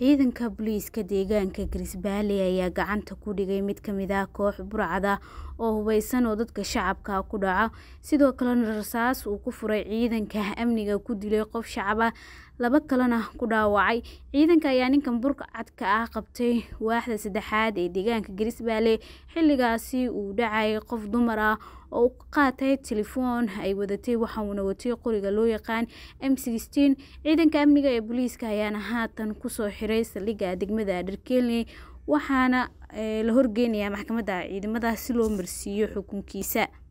ciidanka booliiska deegaanka grisbaali ayaa gacanta ku dhigay mid ka mid ah koox burcad oo hubeysan oo dadka shacabka ku dhaco sidoo kalena rasaas uu ku furay ciidanka amniga ku dilay qof shacab ah laba kalena ku dhaawacay ciidanka ayaa ninkan burka cadka ah qabtay waaxda saddexaad ee deegaanka garisbaale xilligaasi uu dhacay qof dumar ah oo u qaatay telefoon ay wadatay waxauna watay qoriga loo yaqaan m ciidanka amniga ee boliiska ayaana haatan kusoo xiray saldhiga degmada dharkeeley waxaana eh, la horgeynayaa maxkamadda ciidamada si loo marsiiyo xukunkiisa